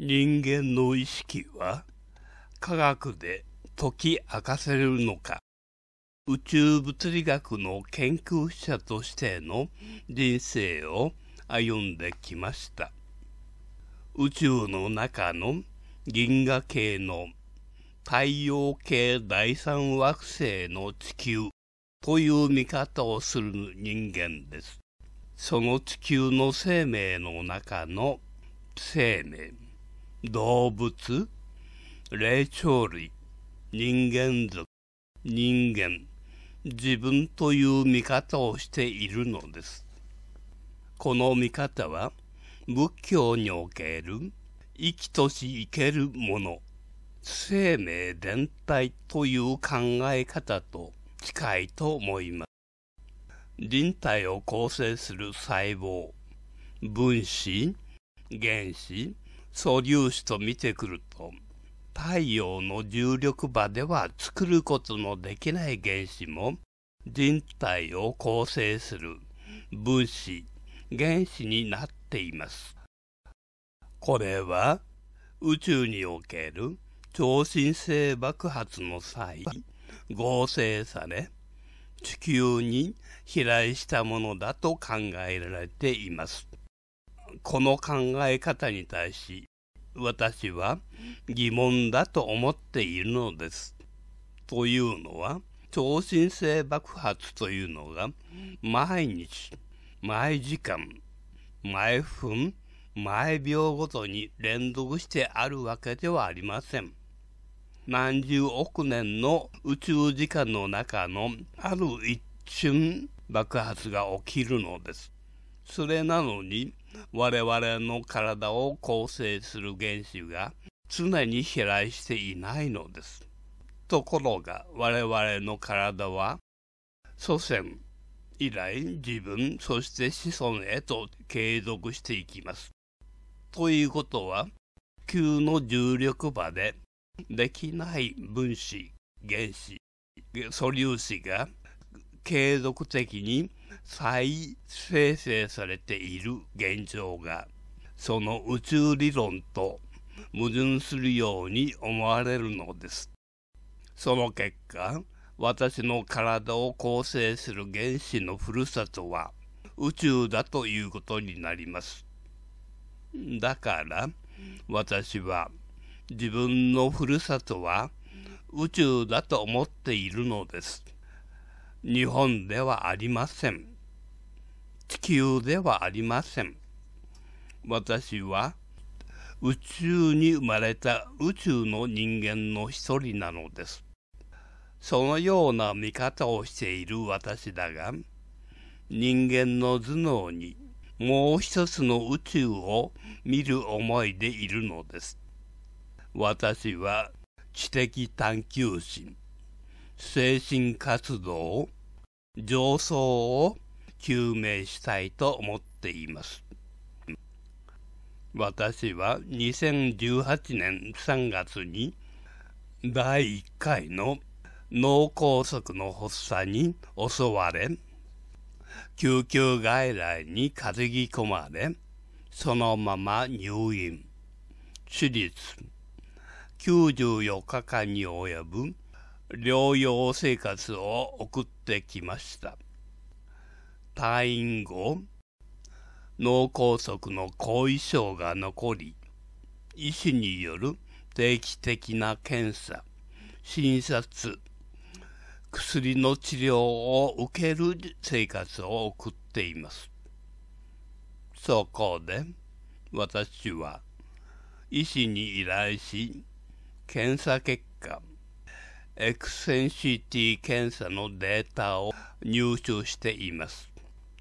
人間の意識は科学で解き明かせるのか宇宙物理学の研究者としての人生を歩んできました宇宙の中の銀河系の太陽系第三惑星の地球という見方をする人間ですその地球の生命の中の生命動物霊長類人間族人間自分という見方をしているのですこの見方は仏教における生きとし生けるもの生命全体という考え方と近いと思います人体を構成する細胞分子原子素粒子と見てくると太陽の重力場では作ることのできない原子も人体を構成する分子原子になっていますこれは宇宙における超新星爆発の際合成され地球に飛来したものだと考えられていますこの考え方に対し私は疑問だと思っているのです。というのは超新星爆発というのが毎日毎時間毎分毎秒ごとに連続してあるわけではありません。何十億年の宇宙時間の中のある一瞬爆発が起きるのです。それなのに我々の体を構成する原子が常に飛来していないのです。ところが我々の体は祖先以来自分そして子孫へと継続していきます。ということは球の重力場でできない分子原子素粒子が継続的に再生成されている現状がその宇宙理論と矛盾するように思われるのです。その結果私の体を構成する原子のふるさとは宇宙だということになります。だから私は自分のふるさとは宇宙だと思っているのです。日本ではありません。地球ではありません。私は宇宙に生まれた宇宙の人間の一人なのです。そのような見方をしている私だが、人間の頭脳にもう一つの宇宙を見る思いでいるのです。私は知的探求心。精神活動、上層を究明したいと思っています。私は2018年3月に第1回の脳梗塞の発作に襲われ、救急外来に担ぎ込まれ、そのまま入院。手術。94日間に及ぶ療養生活を送ってきました。退院後、脳梗塞の後遺症が残り、医師による定期的な検査、診察、薬の治療を受ける生活を送っています。そこで、私は医師に依頼し、検査結果、x シ c t 検査のデータを入手しています。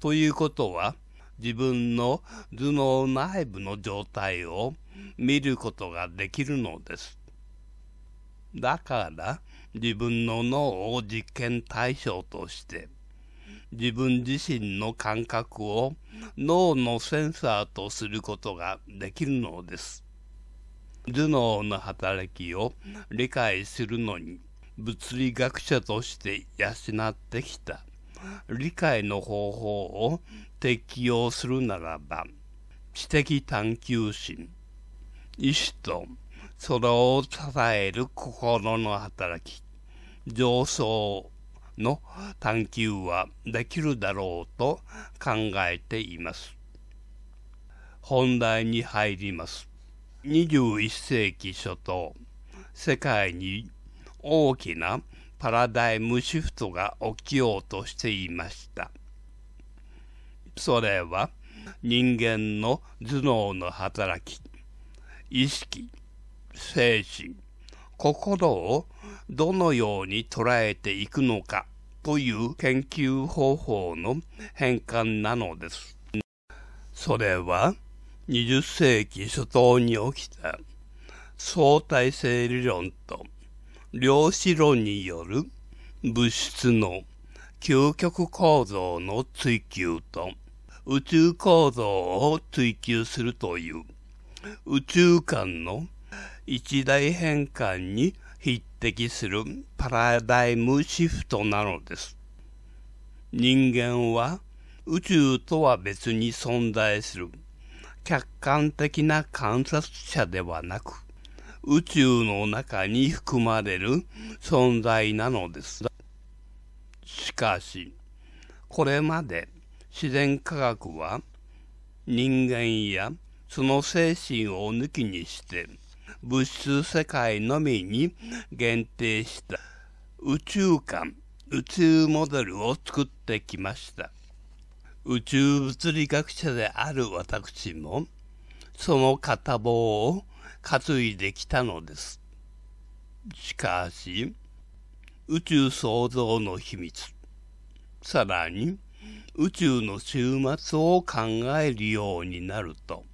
ということは、自分の頭脳内部の状態を見ることができるのです。だから自分の脳を実験対象として自分自身の感覚を脳のセンサーとすることができるのです。頭脳の働きを理解するのに物理学者として養ってきた理解の方法を適用するならば知的探求心意志とそれを支える心の働き上層の探求はできるだろうと考えています本題に入ります21世紀初頭世界に大きなパラダイムシフトが起きようとしていました。それは人間の頭脳の働き、意識、精神、心をどのように捉えていくのかという研究方法の変換なのです。それは20世紀初頭に起きた相対性理論と量子論による物質の究極構造の追求と宇宙構造を追求するという宇宙間の一大変換に匹敵するパラダイムシフトなのです。人間は宇宙とは別に存在する客観的な観察者ではなく宇宙の中に含まれる存在なのです。しかし、これまで自然科学は人間やその精神を抜きにして物質世界のみに限定した宇宙観、宇宙モデルを作ってきました。宇宙物理学者である私もその片棒を担いできたのです。しかし、宇宙創造の秘密、さらに宇宙の終末を考えるようになると、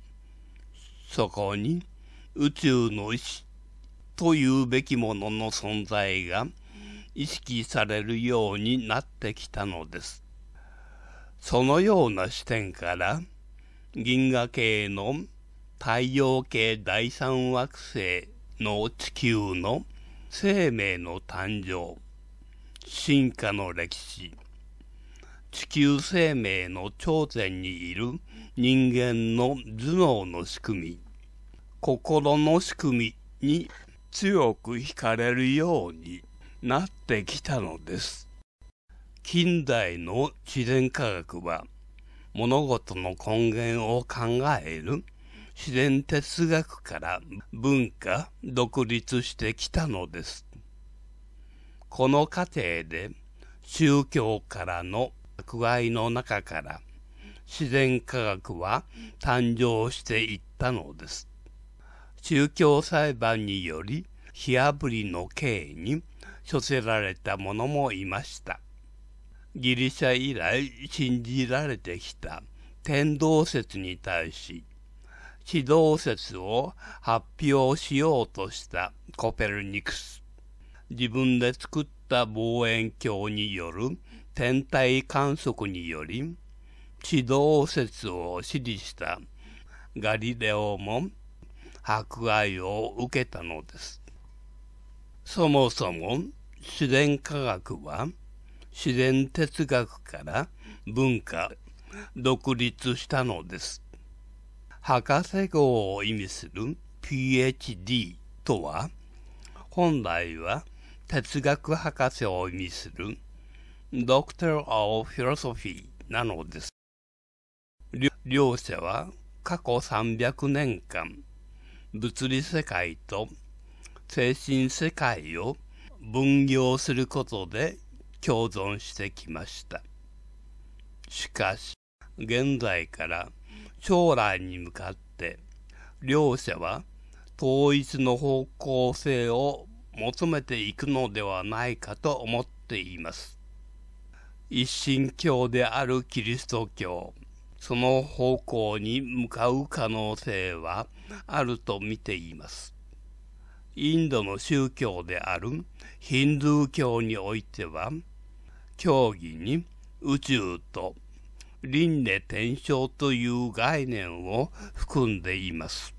そこに宇宙の意志というべきものの存在が意識されるようになってきたのです。そのような視点から、銀河系の太陽系第三惑星の地球の生命の誕生進化の歴史地球生命の頂点にいる人間の頭脳の仕組み心の仕組みに強く惹かれるようになってきたのです近代の自然科学は物事の根源を考える自然哲学から文化独立してきたのです。この過程で宗教からの迫害の中から自然科学は誕生していったのです。宗教裁判により火あぶりの刑に処せられた者もいました。ギリシャ以来信じられてきた天動説に対し地動説を発表しようとしたコペルニクス。自分で作った望遠鏡による天体観測により、地動説を支持したガリレオも迫害を受けたのです。そもそも自然科学は自然哲学から文化独立したのです。博士号を意味する PhD とは、本来は哲学博士を意味する Doctor of Philosophy なのです。両者は過去300年間、物理世界と精神世界を分業することで共存してきました。しかし、現在から将来に向かって、両者は統一の方向性を求めていくのではないかと思っています。一神教であるキリスト教、その方向に向かう可能性はあると見ています。インドの宗教であるヒンドゥー教においては、教義に宇宙と輪廻転生という概念を含んでいます。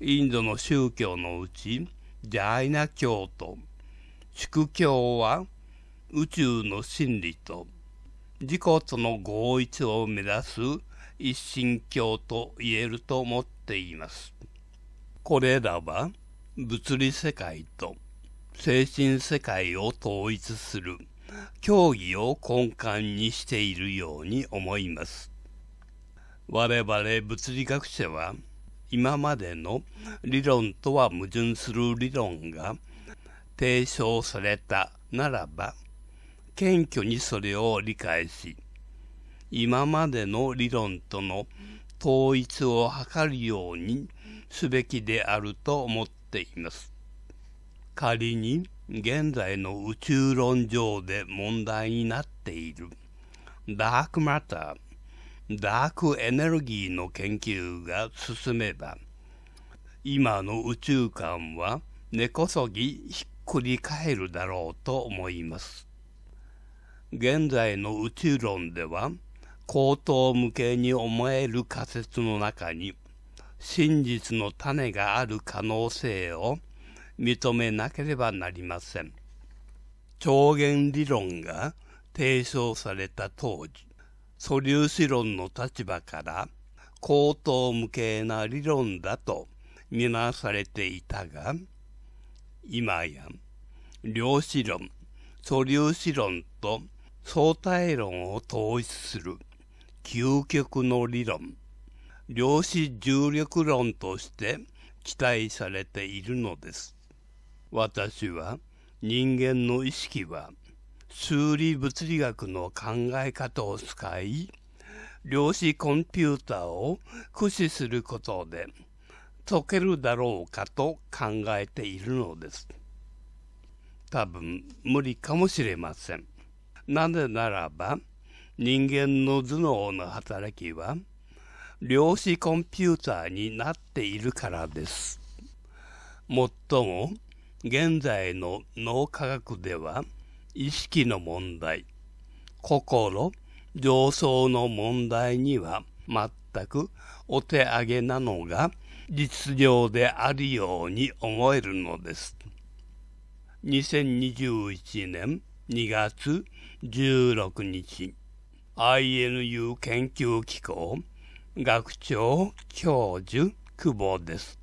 インドの宗教のうち、ジャイナ教と、宿教は宇宙の真理と、自己との合一を目指す一神教と言えると思っています。これらは物理世界と精神世界を統一する教義を根幹にしているように思います。我々物理学者は今までの理論とは矛盾する理論が提唱されたならば謙虚にそれを理解し今までの理論との統一を図るようにすべきであると思っています。仮に現在の宇宙論上で問題になっているダークマター、ダークエネルギーの研究が進めば、今の宇宙観は根こそぎひっくり返るだろうと思います。現在の宇宙論では、高等無形に思える仮説の中に、真実の種がある可能性を認めなければなりません。超弦理論が提唱された当時、素粒子論の立場から高等無形な理論だと見なされていたが、今や量子論、素粒子論と相対論を統一する究極の理論、量子重力論として期待されているのです。私は人間の意識は数理物理学の考え方を使い量子コンピューターを駆使することで解けるだろうかと考えているのです多分無理かもしれませんなぜならば人間の頭脳の働きは量子コンピューターになっているからですもっとも現在の脳科学では、意識の問題、心、上層の問題には全くお手上げなのが実情であるように思えるのです。2021年2月16日、INU 研究機構学長教授久保です。